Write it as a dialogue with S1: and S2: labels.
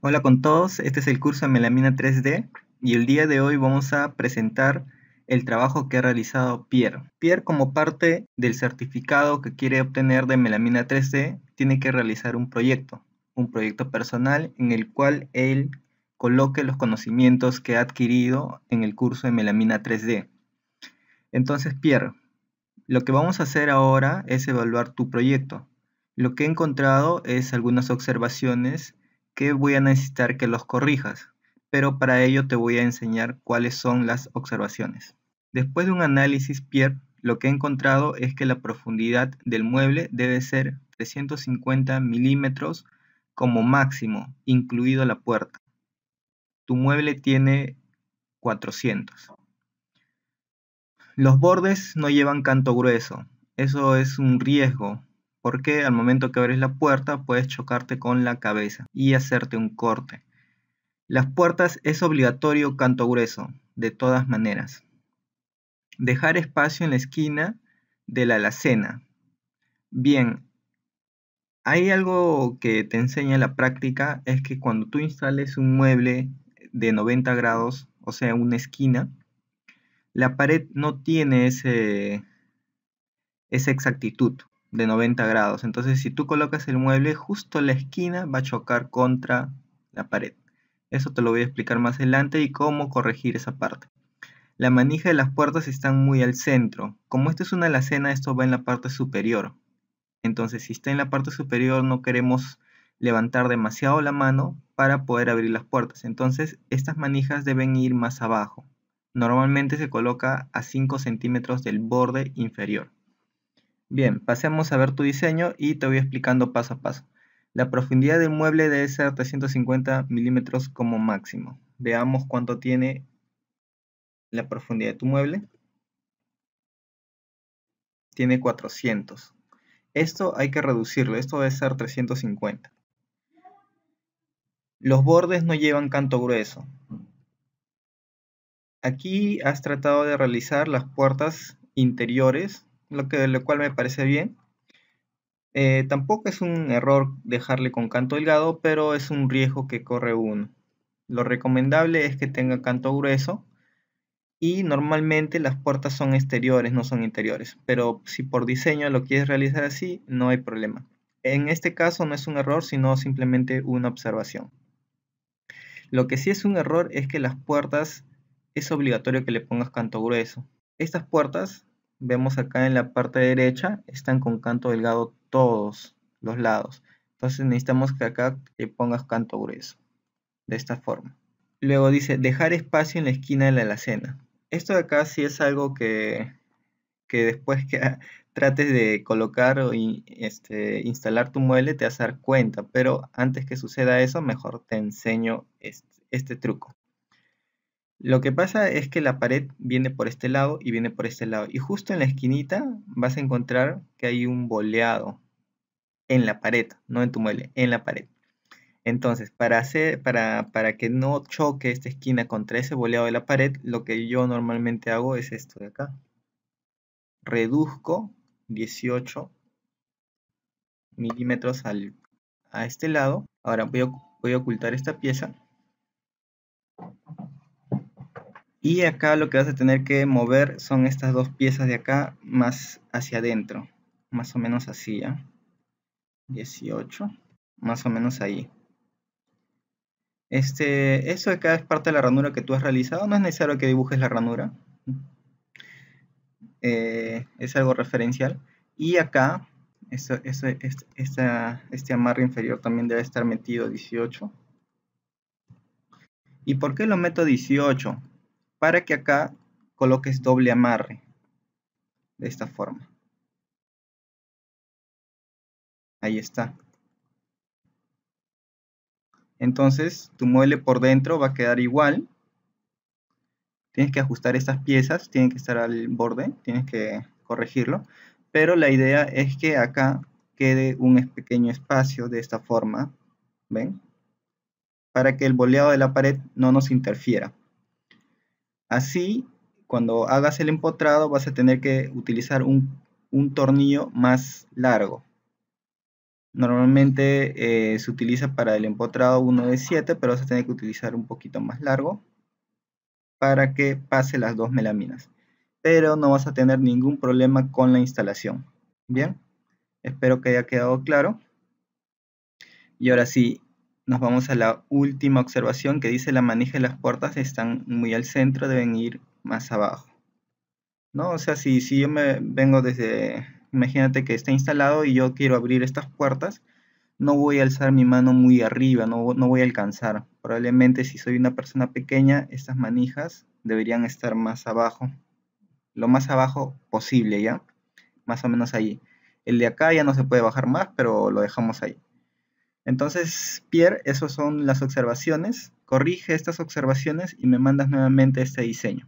S1: Hola con todos, este es el curso de Melamina 3D y el día de hoy vamos a presentar el trabajo que ha realizado Pierre. Pierre como parte del certificado que quiere obtener de Melamina 3D tiene que realizar un proyecto, un proyecto personal en el cual él coloque los conocimientos que ha adquirido en el curso de Melamina 3D. Entonces Pierre, lo que vamos a hacer ahora es evaluar tu proyecto. Lo que he encontrado es algunas observaciones que voy a necesitar que los corrijas, pero para ello te voy a enseñar cuáles son las observaciones. Después de un análisis Pierre, lo que he encontrado es que la profundidad del mueble debe ser 350 milímetros como máximo, incluido la puerta. Tu mueble tiene 400. Los bordes no llevan canto grueso, eso es un riesgo porque al momento que abres la puerta puedes chocarte con la cabeza y hacerte un corte. Las puertas es obligatorio canto grueso, de todas maneras. Dejar espacio en la esquina de la alacena. Bien, hay algo que te enseña la práctica, es que cuando tú instales un mueble de 90 grados, o sea, una esquina, la pared no tiene ese, esa exactitud de 90 grados. Entonces, si tú colocas el mueble justo en la esquina, va a chocar contra la pared. Eso te lo voy a explicar más adelante y cómo corregir esa parte. La manija de las puertas están muy al centro. Como esto es una alacena, esto va en la parte superior. Entonces, si está en la parte superior, no queremos levantar demasiado la mano para poder abrir las puertas. Entonces, estas manijas deben ir más abajo. Normalmente se coloca a 5 centímetros del borde inferior. Bien, pasemos a ver tu diseño y te voy explicando paso a paso. La profundidad del mueble debe ser 350 milímetros como máximo. Veamos cuánto tiene la profundidad de tu mueble. Tiene 400. Esto hay que reducirlo, esto debe ser 350. Los bordes no llevan canto grueso. Aquí has tratado de realizar las puertas interiores lo, que, lo cual me parece bien. Eh, tampoco es un error dejarle con canto delgado, pero es un riesgo que corre uno. Lo recomendable es que tenga canto grueso y normalmente las puertas son exteriores, no son interiores, pero si por diseño lo quieres realizar así, no hay problema. En este caso no es un error, sino simplemente una observación. Lo que sí es un error es que las puertas es obligatorio que le pongas canto grueso. Estas puertas vemos acá en la parte derecha, están con canto delgado todos los lados. Entonces necesitamos que acá le eh, pongas canto grueso, de esta forma. Luego dice, dejar espacio en la esquina de la alacena. Esto de acá sí es algo que, después que trates de colocar o este, instalar tu mueble te vas a dar cuenta, pero antes que suceda eso, mejor te enseño este truco. Lo que pasa es que la pared viene por este lado y viene por este lado. Y justo en la esquinita vas a encontrar que hay un boleado en la pared, no en tu mueble, en la pared. Entonces, para, hacer, para, que no choque esta esquina contra ese boleado de la pared, lo que yo normalmente hago es esto de acá. Reduzco 18 milímetros al, a este lado. Ahora voy voy a ocultar esta pieza. Y acá lo que vas a tener que mover son estas dos piezas de acá más hacia adentro. Más o menos así, 18. Más o menos ahí. Este, eso de acá es parte de la ranura que tú has realizado. No es necesario que dibujes la ranura. Eh, es algo referencial. Y acá, esta, este amarre inferior también debe estar metido 18. ¿Y por qué lo meto 18? para que acá coloques doble amarre de esta forma. Ahí está. Entonces tu mueble por dentro va a quedar igual. Tienes que ajustar estas piezas, tienen que estar al borde, tienes que corregirlo. Pero la idea es que acá quede un pequeño espacio de esta forma, ¿ven? Para que el boleado de la pared no nos interfiera. Así, cuando hagas el empotrado vas a tener que utilizar un, tornillo más largo. Normalmente eh, se utiliza para el empotrado uno de 7, pero vas a tener que utilizar un poquito más largo para que pase las dos melaminas. Pero no vas a tener ningún problema con la instalación. Bien, espero que haya quedado claro. Y ahora sí, nos vamos a la última observación que dice la manija y las puertas están muy al centro, deben ir más abajo. ¿No? O sea, si, yo me vengo desde, imagínate que está instalado y yo quiero abrir estas puertas, no voy a alzar mi mano muy arriba, no, no voy a alcanzar. Probablemente si soy una persona pequeña, estas manijas deberían estar más abajo, lo más abajo posible, ¿ya? Más o menos ahí. El de acá ya no se puede bajar más, pero lo dejamos ahí. Entonces, Pierre, esas son las observaciones. Corrige estas observaciones y me mandas nuevamente este diseño.